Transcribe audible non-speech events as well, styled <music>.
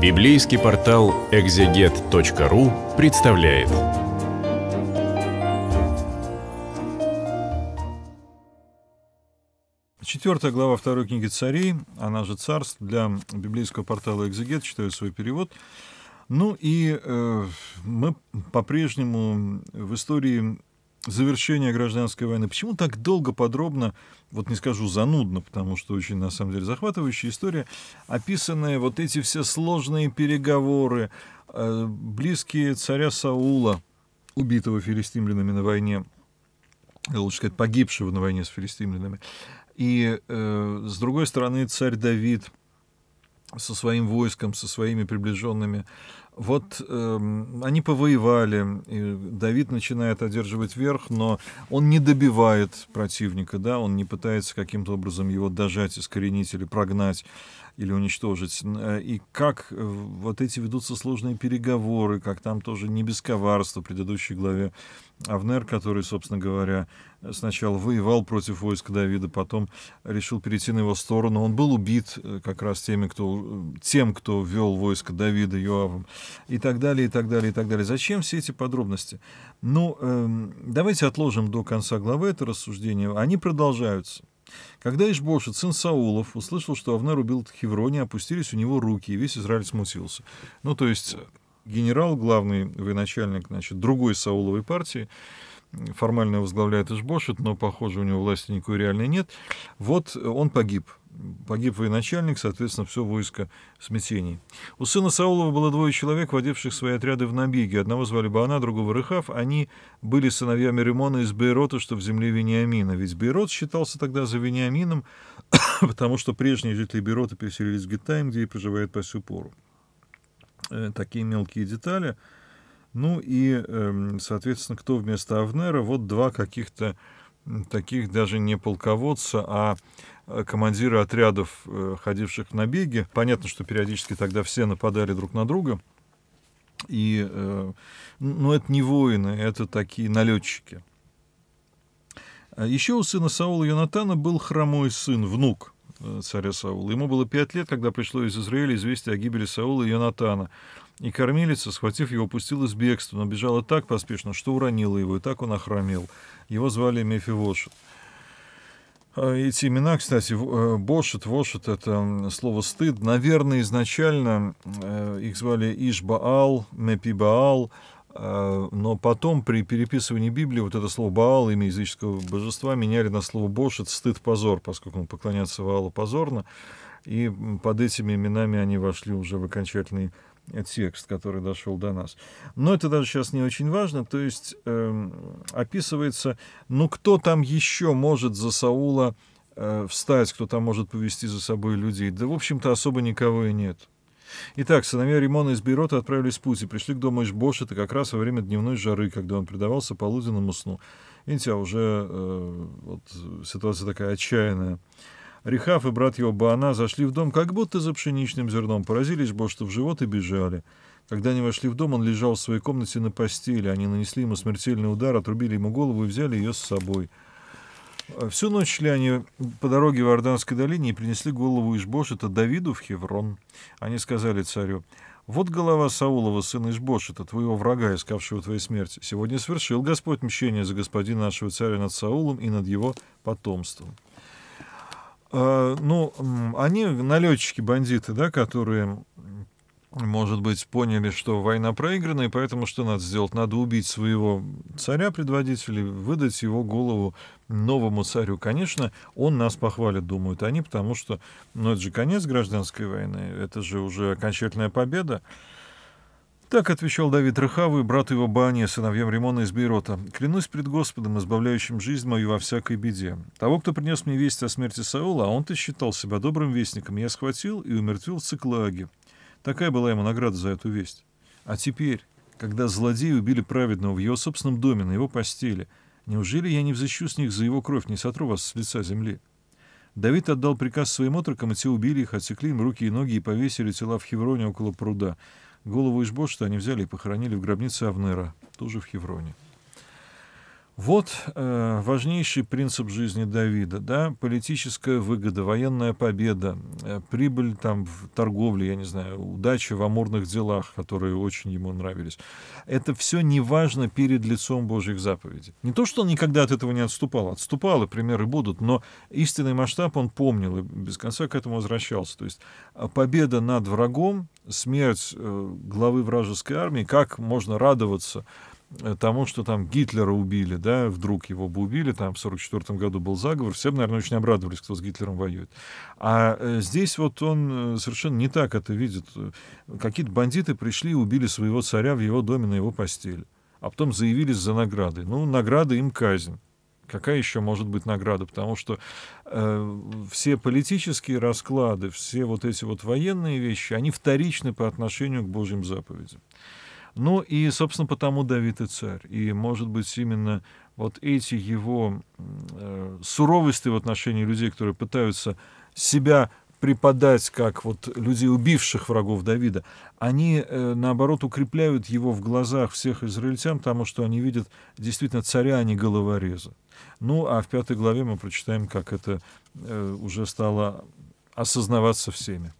Библейский портал экзегет.ру представляет. Четвертая глава второй книги царей, она же царств, для библейского портала «Экзегет», читаю свой перевод. Ну и э, мы по-прежнему в истории Завершение гражданской войны. Почему так долго, подробно, вот не скажу занудно, потому что очень, на самом деле, захватывающая история, Описанные вот эти все сложные переговоры, э, близкие царя Саула, убитого филистимлянами на войне, э, лучше сказать, погибшего на войне с филистимлянами, и, э, с другой стороны, царь Давид со своим войском, со своими приближенными вот э, они повоевали, и Давид начинает одерживать верх, но он не добивает противника, да, он не пытается каким-то образом его дожать, искоренить или прогнать или уничтожить. Э, и как э, вот эти ведутся сложные переговоры, как там тоже не без коварства в предыдущей главе Авнер, который, собственно говоря, сначала воевал против войска Давида, потом решил перейти на его сторону. Он был убит э, как раз теми, кто, тем, кто вел войско Давида Йоавом и так далее, и так далее, и так далее. Зачем все эти подробности? Ну, эм, давайте отложим до конца главы это рассуждение. Они продолжаются. Когда Ишбошет, сын Саулов, услышал, что Авнер убил Хевроне, опустились у него руки, и весь Израиль смутился. Ну, то есть генерал, главный военачальник, значит, другой Сауловой партии, формально возглавляет Ишбошет, но, похоже, у него власти никакой реальной нет. Вот он погиб. Погиб военачальник, соответственно, все войско в У сына Саулова было двое человек, водивших свои отряды в набеге. Одного звали Баана, другого Рыхав. Они были сыновьями Римона из Бейрота, что в земле Вениамина. Ведь Бейрот считался тогда за Вениамином, <coughs> потому что прежние жители Бейрота переселились в Гитайм, где и проживают по сю пору. Э, такие мелкие детали. Ну и, эм, соответственно, кто вместо Авнера? Вот два каких-то таких даже не полководца, а э, командиры отрядов, э, ходивших на беге. Понятно, что периодически тогда все нападали друг на друга. И, ну, это не воины, это такие налетчики. А еще у сына Саула Йонатана был хромой сын, внук царя Саула. Ему было пять лет, когда пришло из Израиля известие о гибели Саула и Йонатана. И кормилица, схватив его, пустилась в бегство, но бежала так поспешно, что уронила его, и так он охромел. Его звали Мефивошет. А эти имена, кстати, э, Бошет, Вошет — это слово «стыд». Наверное, изначально э, их звали Ишбаал, Мепибаал, э, но потом при переписывании Библии вот это слово «Баал», имя языческого божества, меняли на слово «Бошет», «стыд», «позор», поскольку поклоняться Ваалу позорно. И под этими именами они вошли уже в окончательный текст, который дошел до нас. Но это даже сейчас не очень важно. То есть э, описывается, ну кто там еще может за Саула э, встать, кто там может повести за собой людей. Да, в общем-то, особо никого и нет. Итак, сыновья Римона из Бейрота отправились в путь и пришли к дому Ишбош. Это как раз во время дневной жары, когда он предавался полуденному сну. Видите, а уже э, вот, ситуация такая отчаянная. Рихав и брат его Баана зашли в дом, как будто за пшеничным зерном, поразились что в живот и бежали. Когда они вошли в дом, он лежал в своей комнате на постели. Они нанесли ему смертельный удар, отрубили ему голову и взяли ее с собой. А, всю ночь шли они по дороге в Орданской долине и принесли голову Ишбошета Давиду в Хеврон. Они сказали царю, «Вот голова Саулова, сына Ишбошета, твоего врага, искавшего твоей смерти. Сегодня свершил Господь мщение за господина нашего царя над Саулом и над его потомством». А, ну, они налетчики-бандиты, да, которые может быть, поняли, что война проиграна, и поэтому что надо сделать? Надо убить своего царя-предводителя, выдать его голову новому царю. Конечно, он нас похвалит, думают они, потому что, ну, это же конец гражданской войны, это же уже окончательная победа. Так отвечал Давид Рахавы, брат его Бани, сыновьям Римона из Бейрота. «Клянусь пред Господом, избавляющим жизнь мою во всякой беде. Того, кто принес мне весть о смерти Саула, а он-то считал себя добрым вестником, я схватил и умертвил в Циклаге. Такая была ему награда за эту весть. А теперь, когда злодеи убили праведного в его собственном доме, на его постели, неужели я не взыщу с них за его кровь, не сотру вас с лица земли?» Давид отдал приказ своим отрокам, и те убили их, отсекли им руки и ноги и повесили тела в Хевроне около пруда. Голову Ишбот, что они взяли и похоронили в гробнице Авнера, тоже в Хевроне. Вот э, важнейший принцип жизни Давида, да, политическая выгода, военная победа, э, прибыль там в торговле, я не знаю, удача в амурных делах, которые очень ему нравились. Это все неважно перед лицом Божьих заповедей. Не то, что он никогда от этого не отступал, отступал, и примеры будут, но истинный масштаб он помнил и без конца к этому возвращался. То есть а, победа над врагом, смерть э, главы вражеской армии, как можно радоваться – Э, тому, что там Гитлера убили, да, вдруг его бы убили, там в 1944 году был заговор, все бы, наверное, очень обрадовались, кто с Гитлером воюет. А э, здесь вот он э, совершенно не так это видит. Какие-то бандиты пришли и убили своего царя в его доме на его постели, а потом заявились за наградой. Ну, награда им казнь какая еще может быть награда, потому что э, все политические расклады, все вот эти вот военные вещи, они вторичны по отношению к Божьим заповедям. Ну и, собственно, потому Давид и царь. И, может быть, именно вот эти его э, суровости в отношении людей, которые пытаются себя преподать как вот людей, убивших врагов Давида, они, э, наоборот, укрепляют его в глазах всех израильтян, потому что они видят действительно царя, а не головореза. Ну, а в пятой главе мы прочитаем, как это э, уже стало осознаваться всеми.